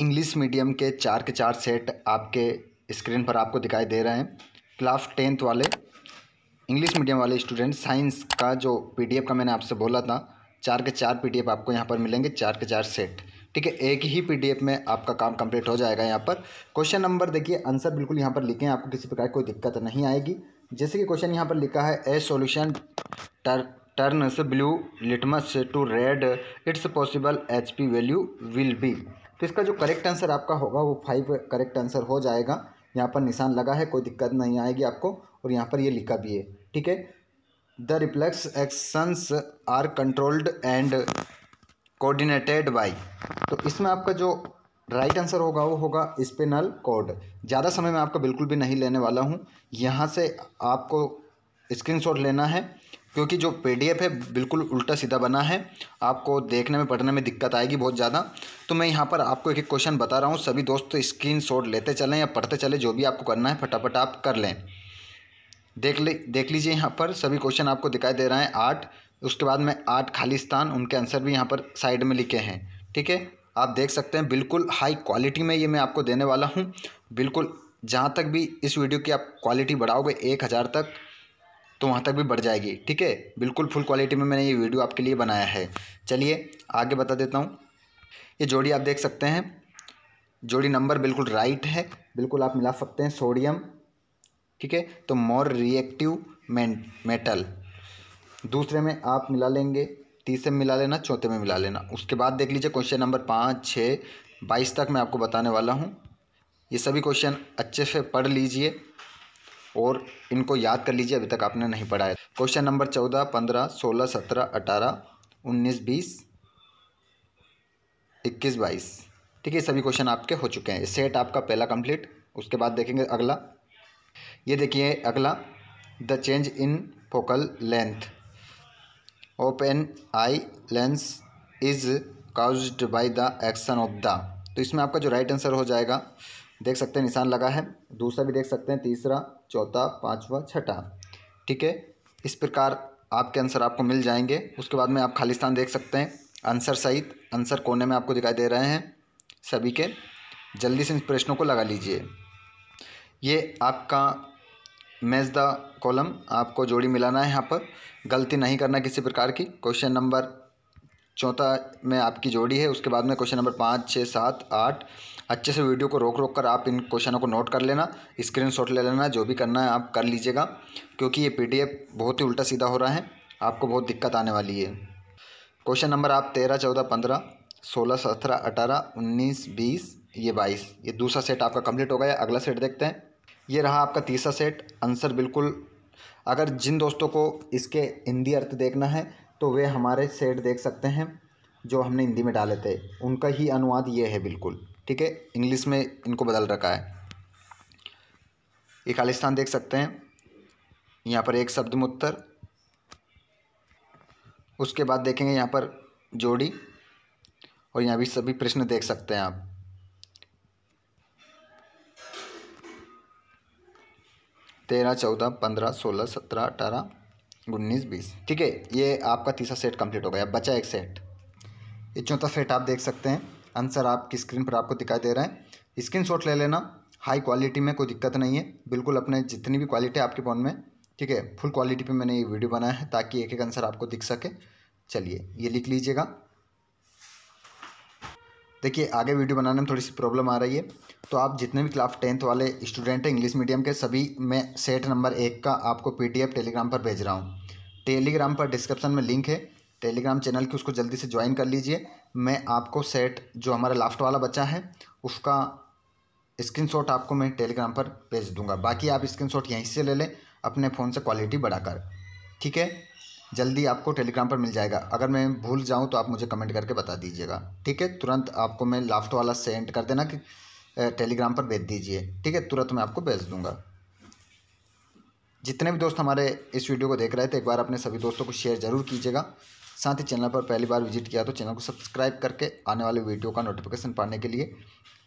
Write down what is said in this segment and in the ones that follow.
English medium के चार के चार सेट आपके स्क्रीन पर आपको दिखाई दे रहे हैं क्लास टेंथ वाले इंग्लिश मीडियम वाले स्टूडेंट साइंस का जो पीडीएफ का मैंने आपसे बोला था चार के चार पीडीएफ आपको यहाँ पर मिलेंगे चार के चार सेट ठीक है एक ही पीडीएफ में आपका काम कंप्लीट हो जाएगा यहाँ पर क्वेश्चन नंबर देखिए आंसर बिल्कुल यहाँ पर लिखे हैं आपको किसी प्रकार की कोई दिक्कत नहीं आएगी जैसे कि क्वेश्चन यहाँ पर लिखा है a solution turns blue litmus to red it's possible H P value will be तो इसका जो करेक्ट आंसर आपका होगा वो फाइव करेक्ट आंसर हो जाएगा यहाँ पर निशान लगा है कोई दिक्कत नहीं आएगी आपको और यहाँ पर ये लिखा भी है ठीक है the reflex actions are controlled and coordinated by तो इसमें आपका जो राइट right आंसर होगा वो होगा स्पिनल कोड ज़्यादा समय मैं आपका बिल्कुल भी नहीं लेने वाला हूँ यहाँ से आपको स्क्रीनशॉट लेना है क्योंकि जो पी है बिल्कुल उल्टा सीधा बना है आपको देखने में पढ़ने में दिक्कत आएगी बहुत ज़्यादा तो मैं यहाँ पर आपको एक एक क्वेश्चन बता रहा हूँ सभी दोस्त स्क्रीन शॉट लेते चलें या पढ़ते चलें जो भी आपको करना है फटाफट आप कर लें देख ले देख लीजिए यहाँ पर सभी क्वेश्चन आपको दिखाई दे रहे हैं आठ उसके बाद में आठ खालिस्तान उनके आंसर भी यहाँ पर साइड में लिखे हैं ठीक है आप देख सकते हैं बिल्कुल हाई क्वालिटी में ये मैं आपको देने वाला हूँ बिल्कुल जहाँ तक भी इस वीडियो की आप क्वालिटी बढ़ाओगे एक हज़ार तक तो वहाँ तक भी बढ़ जाएगी ठीक है बिल्कुल फुल क्वालिटी में मैंने ये वीडियो आपके लिए बनाया है चलिए आगे बता देता हूँ ये जोड़ी आप देख सकते हैं जोड़ी नंबर बिल्कुल राइट है बिल्कुल आप मिला सकते हैं सोडियम ठीक है तो मोर रिएक्टिव मेटल दूसरे में आप मिला लेंगे तीसरे में मिला लेना चौथे में मिला लेना उसके बाद देख लीजिए क्वेश्चन नंबर पाँच छः बाईस तक मैं आपको बताने वाला हूँ ये सभी क्वेश्चन अच्छे से पढ़ लीजिए और इनको याद कर लीजिए अभी तक आपने नहीं पढ़ाया क्वेश्चन नंबर चौदह पंद्रह सोलह सत्रह अठारह उन्नीस बीस इक्कीस बाईस ठीक है सभी क्वेश्चन आपके हो चुके हैं सेट आपका पहला कंप्लीट उसके बाद देखेंगे अगला ये देखिए अगला the change in focal length of an eye lens is caused by the action of the तो इसमें आपका जो राइट आंसर हो जाएगा देख सकते हैं निशान लगा है दूसरा भी देख सकते हैं तीसरा चौथा पाँचवा छठा ठीक है इस प्रकार आपके आंसर आपको मिल जाएंगे उसके बाद में आप खालिस्तान देख सकते हैं आंसर सहित आंसर कोने में आपको दिखाई दे रहे हैं सभी के जल्दी से इन प्रश्नों को लगा लीजिए ये आपका मैच द कॉलम आपको जोड़ी मिलाना है यहाँ पर गलती नहीं करना किसी प्रकार की क्वेश्चन नंबर चौथा में आपकी जोड़ी है उसके बाद में क्वेश्चन नंबर पाँच छः सात आठ अच्छे से वीडियो को रोक रोक कर आप इन क्वेश्चनों को नोट कर लेना स्क्रीनशॉट ले लेना जो भी करना है आप कर लीजिएगा क्योंकि ये पीडीएफ बहुत ही उल्टा सीधा हो रहा है आपको बहुत दिक्कत आने वाली है क्वेश्चन नंबर आप तेरह चौदह पंद्रह सोलह सत्रह अठारह उन्नीस बीस ये बाईस ये दूसरा सेट आपका कंप्लीट हो गया अगला सेट देखते हैं ये रहा आपका तीसरा सेट आंसर बिल्कुल अगर जिन दोस्तों को इसके हिंदी अर्थ देखना है तो वे हमारे सेट देख सकते हैं जो हमने हिंदी में डाले थे उनका ही अनुवाद ये है बिल्कुल ठीक है इंग्लिश में इनको बदल रखा है ये खालिस्तान देख सकते हैं यहाँ पर एक शब्द में उत्तर उसके बाद देखेंगे यहाँ पर जोड़ी और यहाँ भी सभी प्रश्न देख सकते हैं आप तेरह चौदह पंद्रह सोलह सत्रह अठारह उन्नीस बीस ठीक है ये आपका तीसरा सेट कंप्लीट हो गया बचा एक सेट ये चौथा सेट आप देख सकते हैं आंसर आपकी स्क्रीन पर आपको दिखाई दे रहा है स्क्रीन शॉट ले लेना हाई क्वालिटी में कोई दिक्कत नहीं है बिल्कुल अपने जितनी भी क्वालिटी है आपके फ़ोन में ठीक है फुल क्वालिटी पे मैंने ये वीडियो बनाया है ताकि एक एक आंसर आपको दिख सके चलिए ये लिख लीजिएगा देखिए आगे वीडियो बनाने में थोड़ी सी प्रॉब्लम आ रही है तो आप जितने भी क्लास टेंथ वाले स्टूडेंट हैं इंग्लिश मीडियम के सभी मैं सेट नंबर एक का आपको पी टेलीग्राम पर भेज रहा हूँ टेलीग्राम पर डिस्क्रिप्शन में लिंक है टेलीग्राम चैनल की उसको जल्दी से ज्वाइन कर लीजिए मैं आपको सेट जो हमारा लास्ट वाला बच्चा है उसका स्क्रीन आपको मैं टेलीग्राम पर भेज दूँगा बाकी आप स्क्रीन यहीं से ले लें अपने फ़ोन से क्वालिटी बढ़ाकर ठीक है जल्दी आपको टेलीग्राम पर मिल जाएगा अगर मैं भूल जाऊँ तो आप मुझे कमेंट करके बता दीजिएगा ठीक है तुरंत आपको मैं लाफ्ट वाला सेंड कर देना कि टेलीग्राम पर भेज दीजिए ठीक है तुरंत मैं आपको भेज दूँगा जितने भी दोस्त हमारे इस वीडियो को देख रहे थे एक बार अपने सभी दोस्तों को शेयर जरूर कीजिएगा साथ ही चैनल पर पहली बार विजिट किया तो चैनल को सब्सक्राइब करके आने वाले वीडियो का नोटिफिकेशन पाने के लिए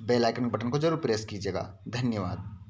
बेल आइकन बटन को जरूर प्रेस कीजिएगा धन्यवाद